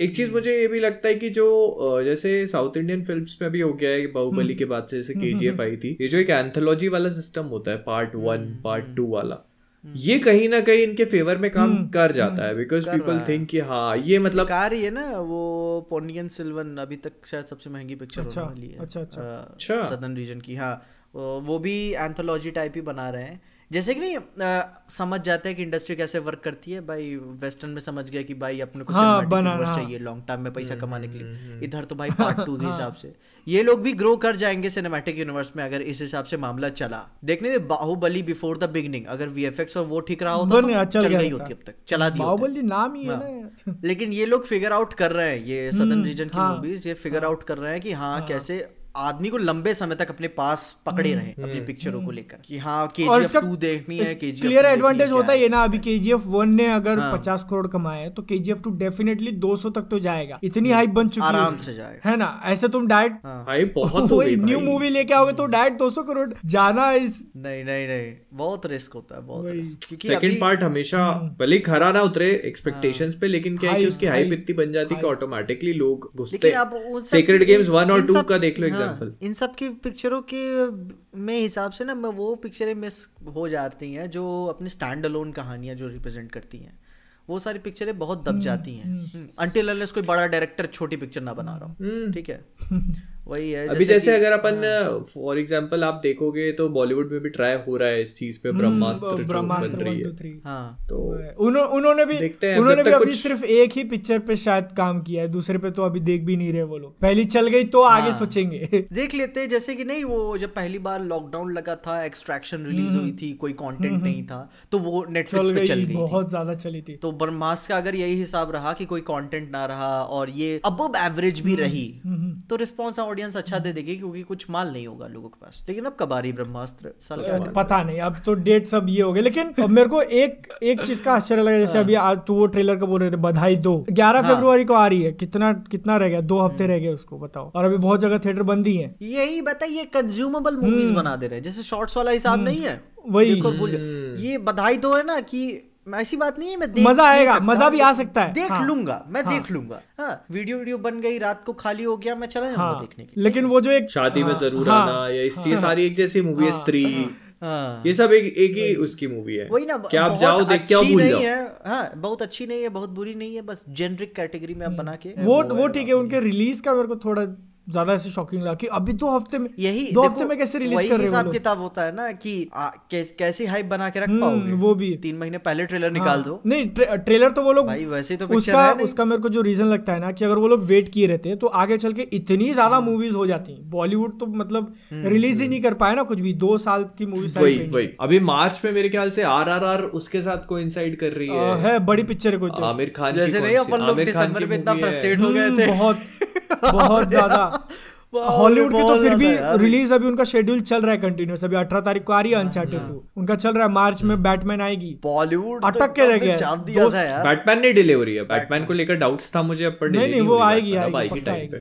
एक चीज मुझे ये भी लगता है कि जो जैसे साउथ इंडियन फिल्म्स में भी हो गया है बाहुबली के बाद से जैसे के जी एफ आई हम्म। थी ये जो एक एंथोलॉजी वाला सिस्टम होता है पार्ट वन पार्ट टू वाला हम्म। ये कहीं ना कहीं इनके फेवर में काम हम्म, कर जाता है बिकॉज पीपल थिंक कि हाँ ये मतलब आ रही है ना वो पोनियन सिल्वन अभी तक शायद सबसे महंगी पिक्चर अच्छा, वाली है अच्छा अच्छा सदर्न अच्छा। रीजन की हाँ तो वो भी एंथोलॉजी टाइप ही बना रहे हैं जैसे कि नहीं आ, समझ जाते हैं कि इंडस्ट्री कैसे वर्क करती है भाई वेस्टर्न में समझ गया कि भाई अपने को हाँ, हाँ. चाहिए लॉन्ग टर्म में पैसा हम्म, कमाने के हम्म, लिए हम्म, इधर तो भाई पार्ट टू के हाँ। हिसाब से ये लोग भी ग्रो कर जाएंगे सिनेमैटिक यूनिवर्स में अगर इस हिसाब से मामला चला देखने में बाहुबली बिफोर द बिगनिंग अगर वी और वो ठीक रहा होता तो अच्छा चल गई होती अब तक चला दी बाहुबली नाम ही है हाँ। लेकिन ये लोग फिगर आउट कर रहे हैं ये सदर्न रीजन की मूवीज हाँ, ये फिगर आउट कर रहे हैं कि हाँ कैसे आदमी को लंबे समय तक अपने पास पकड़े रहे हम्म, अपनी पिक्चरों हम्म। को लेकर कि हाँ के टू देखनी है केजीएफ क्लियर एडवांटेज होता है ये ना अभी के जी एफ वन ने अगर हाँ। पचास करोड़ कमाए तो के जी एफ टू डेफिनेटली दो सौ तक तो जाएगा इतनी हाइप बन चुकी आराम से जाएगा है ना ऐसे तुम डायरेक्ट न्यू मूवी लेके आओगे तो डायरेक्ट दो सौ करोड़ जाना इस नहीं नहीं नहीं बहुत रिस्क होता है बहुत सेकंड पार्ट हमेशा हम्म। भले खरा ना उतरे एक्सपेक्टेशंस हाँ। पे लेकिन क्या है कि उसकी हाइप इतनी बन जाती कि ऑटोमेटिकली लोग घुसते हैं सीक्रेट गेम्स वन और टू का देख लो एग्जांपल हाँ, इन सब की पिक्चरों के में हिसाब से ना मैं वो पिक्चरें मिस हो जाती हैं जो अपने स्टैंड अलोन कहानियाँ जो रिप्रेजेंट करती हैं वो सारी पिक्चरें बहुत दब हम्म, जाती हैं अनटिल हम्म। अनलेस कोई बड़ा डायरेक्टर छोटी पिक्चर ना बना रहा हूँ हम्म। ठीक है वही है अभी जैसे जैसे अगर अपन फॉर हाँ। एग्जांपल आप देखोगे तो बॉलीवुड में भी ट्राई हो रहा है इस चीज पे ब्रह्मास्त्र ब्रह्मास्त्र बन रही है हाँ तो उन्हों, उन्होंने भी उन्होंने भी अभी सिर्फ एक ही पिक्चर पे शायद काम किया है दूसरे पे तो अभी देख भी नहीं रहे वो लोग पहली चल गई तो आगे हाँ। सोचेंगे देख लेते हैं जैसे की नहीं वो जब पहली बार लॉकडाउन लगा था एक्सट्रैक्शन हम्म। रिलीज हुई थी कोई कॉन्टेंट हम्म, हम्म। नहीं था तो वो नेटफ्लिक्स चल गई बहुत ज्यादा चली थी तो ब्रह्मास्त्र का अगर यही हिसाब रहा की कोई कॉन्टेंट ना रहा और ये अब एवरेज भी रही तो रिस्पॉन्स ऑडियंस अच्छा दे देगी क्योंकि कुछ माल नहीं होगा लोगों के पास लेकिन अब कबारी ब्रह्मास्त्र साल के पता नहीं अब तो डेट सब ये हो गए लेकिन अब मेरे को एक एक चीज का आश्चर्य लगा जैसे हाँ। अभी आज तू वो ट्रेलर का बोल रहे थे बधाई दो ग्यारह हाँ। फरवरी को आ रही है कितना कितना रह गया दो हम्म। हफ्ते रह गए उसको बताओ और अभी बहुत जगह थिएटर बंद ही है यही बताइए कंज्यूमेबल हम्म। मूवीज बना दे रहे जैसे शॉर्ट्स वाला हिसाब हम्म। नहीं है वही ये बधाई दो है ना कि ऐसी बात नहीं है मैं देख मजा आएगा मजा भी आ सकता है देख हाँ, लूंगा मैं हाँ, देख लूंगा हाँ।, हाँ, वीडियो वीडियो बन गई रात को खाली हो गया मैं चला जाऊंगा हाँ, देखने के लेकिन वो जो एक शादी में हाँ। जरूर हाँ। आना या इस चीज सारी एक जैसी मूवी है स्त्री ये सब एक एक ही उसकी मूवी है वही ना क्या आप जाओ देख क्या भूल जाओ है हाँ बहुत अच्छी नहीं है बहुत बुरी नहीं है बस जेनरिक कैटेगरी में आप हम्म। बना के वो वो ठीक है उनके रिलीज का मेरे को थोड़ा ज्यादा ऐसे शॉकिंग लगा कि अभी दो हफ्ते में यही दो हफ्ते में कैसे रिलीज कर रहे हिसाब किताब होता है ना कि आ, कैस, कैसी हाइप बना के रख हम्म, पाओगे वो भी तीन महीने पहले ट्रेलर निकाल हाँ। दो नहीं ट्रे, ट्रेलर तो वो लोग भाई वैसे तो उसका उसका मेरे को जो रीजन लगता है ना कि अगर वो लोग वेट किए रहते तो आगे चल के इतनी ज्यादा मूवीज हाँ। हो जाती है बॉलीवुड तो मतलब रिलीज हम्म, ही हम्म। नहीं कर पाया ना कुछ भी दो साल की मूवीज अभी मार्च में मेरे ख्याल से आर आर आर उसके साथ को कर रही है बड़ी पिक्चर है कोई तो। आमिर खान जैसे नहीं अपन लोग दिसंबर में इतना फ्रस्ट्रेट हो गए थे बहुत बहुत ज्यादा हॉलीवुड की तो फिर भी रिलीज अभी उनका शेड्यूल चल रहा है कंटिन्यूस अभी अठारह तारीख को आ रही है अनचार्टेड हाँ, टू हाँ। उनका चल रहा है मार्च में बैटमैन आएगी बॉलीवुड तो अटक के रह गया बैटमैन नहीं डिले हो रही है बैटमैन को लेकर डाउट्स था मुझे नहीं नहीं वो मतलब आएगी आएगी